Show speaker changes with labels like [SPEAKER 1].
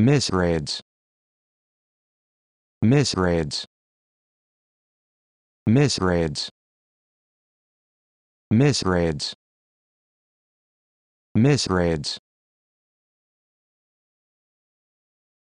[SPEAKER 1] misreads misreads misreads misreads misreads